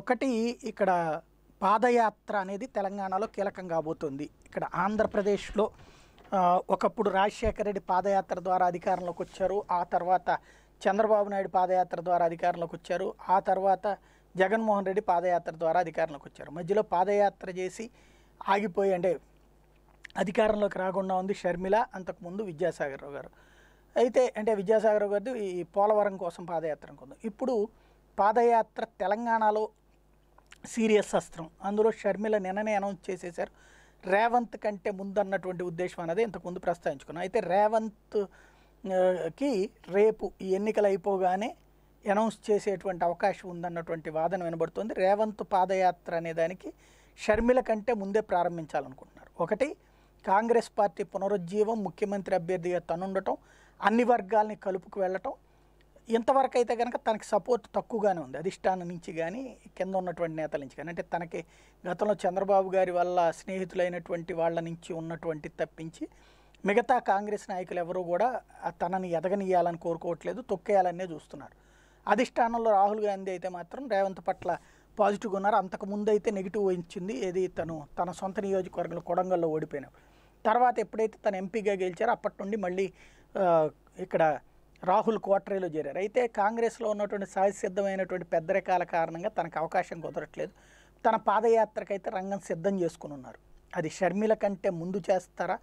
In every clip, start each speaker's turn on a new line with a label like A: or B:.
A: ఒకటి ఇక్కడ పాదయాత్ర అనేది తెలంగాణలో కీలకం కాబోతుంది ఇక్కడ ఆంధ్రప్రదేశ్లో ఒకప్పుడు రాజశేఖర రెడ్డి పాదయాత్ర ద్వారా అధికారంలోకి వచ్చారు ఆ తర్వాత చంద్రబాబు నాయుడు పాదయాత్ర ద్వారా అధికారంలోకి వచ్చారు ఆ తర్వాత జగన్మోహన్ రెడ్డి పాదయాత్ర ద్వారా అధికారంలోకి వచ్చారు మధ్యలో పాదయాత్ర చేసి ఆగిపోయి అంటే అధికారంలోకి రాకుండా ఉంది షర్మిల అంతకుముందు విద్యాసాగర్ రావు గారు అయితే అంటే విద్యాసాగర్ రావు గారిది ఈ పోలవరం కోసం పాదయాత్ర అనుకుందాం ఇప్పుడు పాదయాత్ర తెలంగాణలో సీరియస్ అస్త్రం అందులో షర్మిల నిన్ననే అనౌన్స్ చేసేశారు రేవంత్ కంటే ముందన్నటువంటి ఉద్దేశం అనేది ఇంతకుముందు ప్రస్తావించుకున్నాం అయితే రేవంత్కి రేపు ఈ ఎన్నికలు అయిపోగానే అనౌన్స్ చేసేటువంటి అవకాశం ఉందన్నటువంటి వాదన వినబడుతుంది రేవంత్ పాదయాత్ర అనే దానికి షర్మిల కంటే ముందే ప్రారంభించాలనుకుంటున్నారు ఒకటి కాంగ్రెస్ పార్టీ పునరుజ్జీవం ముఖ్యమంత్రి అభ్యర్థిగా తనుండటం అన్ని వర్గాల్ని కలుపుకు వెళ్ళటం ఎంతవరకు అయితే కనుక తనకి సపోర్ట్ తక్కువగానే ఉంది అధిష్టానం నుంచి కానీ కింద ఉన్నటువంటి నేతల నుంచి కానీ అంటే తనకి గతంలో చంద్రబాబు గారి వల్ల స్నేహితులైనటువంటి వాళ్ళ నుంచి ఉన్నటువంటి తప్పించి మిగతా కాంగ్రెస్ నాయకులు ఎవరూ కూడా తనని ఎదగనియాలని కోరుకోవట్లేదు తొక్కేయాలనే చూస్తున్నారు అధిష్టానంలో రాహుల్ గాంధీ అయితే మాత్రం రేవంత్ పట్ల పాజిటివ్గా ఉన్నారు అంతకుముందు అయితే నెగిటివ్ వహించింది ఏది తను తన సొంత నియోజకవర్గంలో కొడంగల్లో ఓడిపోయినాడు తర్వాత ఎప్పుడైతే తను ఎంపీగా గెలిచారో అప్పటి నుండి మళ్ళీ ఇక్కడ రాహుల్ కోటరీలో చేరారు అయితే కాంగ్రెస్లో ఉన్నటువంటి సహజసిద్ధమైనటువంటి పెద్దరికాల కారణంగా తనకు అవకాశం కుదరట్లేదు తన పాదయాత్రకైతే రంగం సిద్ధం చేసుకుని ఉన్నారు అది షర్మిల కంటే ముందు చేస్తారా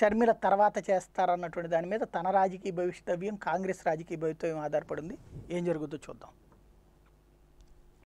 A: షర్మిల తర్వాత చేస్తారన్నటువంటి దాని మీద తన రాజకీయ భవిష్యత్వ్యం కాంగ్రెస్ రాజకీయ భవితవ్యం ఆధారపడింది ఏం జరుగుతుందో చూద్దాం